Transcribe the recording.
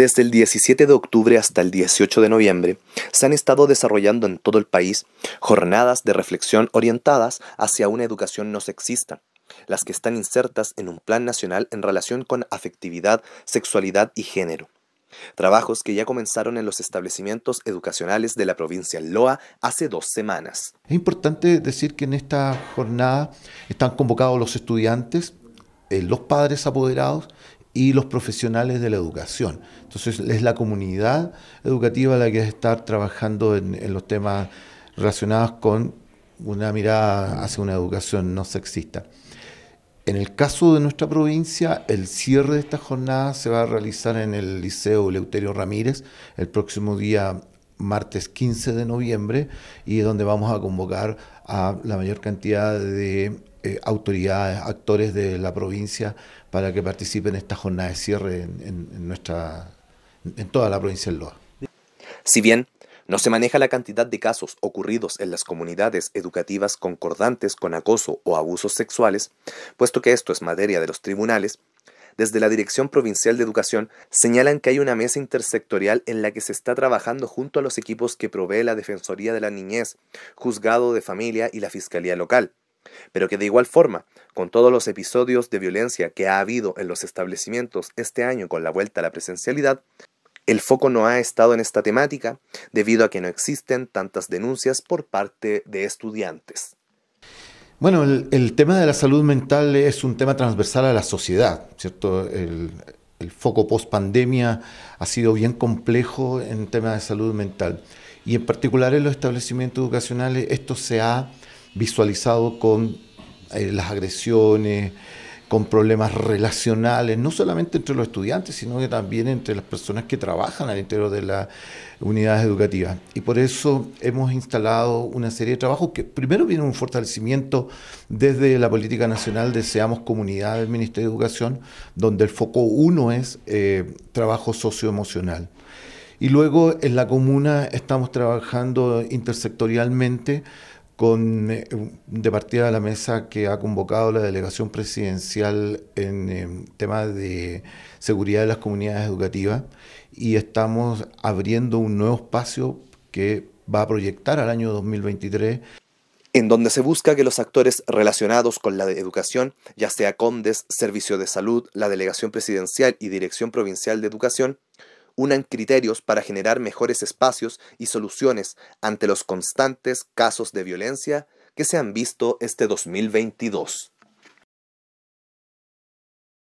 Desde el 17 de octubre hasta el 18 de noviembre, se han estado desarrollando en todo el país jornadas de reflexión orientadas hacia una educación no sexista, las que están insertas en un plan nacional en relación con afectividad, sexualidad y género. Trabajos que ya comenzaron en los establecimientos educacionales de la provincia Loa hace dos semanas. Es importante decir que en esta jornada están convocados los estudiantes, eh, los padres apoderados y los profesionales de la educación. Entonces es la comunidad educativa la que estar trabajando en, los temas relacionados con una mirada hacia una educación no sexista. En el caso de nuestra provincia, el cierre de esta jornada se va a realizar en el Liceo Leuterio Ramírez el próximo día martes 15 de noviembre y es donde vamos a convocar a la mayor cantidad de eh, autoridades, actores de la provincia para que participen en esta jornada de cierre en, nuestra, en toda la provincia de Loa. Si bien no se maneja la cantidad de casos ocurridos en las comunidades educativas concordantes con acoso o abusos sexuales, puesto que esto es materia de los tribunales, desde la Dirección Provincial de Educación señalan que hay una mesa intersectorial en la que se está trabajando junto a los equipos que provee la Defensoría de la Niñez, Juzgado de Familia y la Fiscalía Local, pero que de igual forma, con todos los episodios de violencia que ha habido en los establecimientos este año con la vuelta a la presencialidad, el foco no ha estado en esta temática debido a que no existen tantas denuncias por parte de estudiantes. Bueno, el, tema de la salud mental es un tema transversal a la sociedad, ¿cierto? El, el foco post pandemia ha sido bien complejo en temas de salud mental y en particular en los establecimientos educacionales esto se ha visualizado con eh, las agresiones, con problemas relacionales, no solamente entre los estudiantes, sino que también entre las personas que trabajan al interior de las unidades educativas. Y por eso hemos instalado una serie de trabajos que primero viene un fortalecimiento desde la política nacional ...deseamos Seamos Comunidad del Ministerio de Educación, donde el foco uno es eh, trabajo socioemocional. Y luego en la comuna estamos trabajando intersectorialmente eh, de partida de la mesa que ha convocado la delegación presidencial en, en em, temas de seguridad de las comunidades educativas y estamos abriendo un nuevo espacio que va a proyectar al año 2023 en donde se busca que los actores relacionados con la educación, ya sea CONDES, Servicio de Salud, la Delegación Presidencial y Dirección Provincial de Educación, unan criterios para generar mejores espacios y soluciones ante los constantes casos de violencia que se han visto este 2022.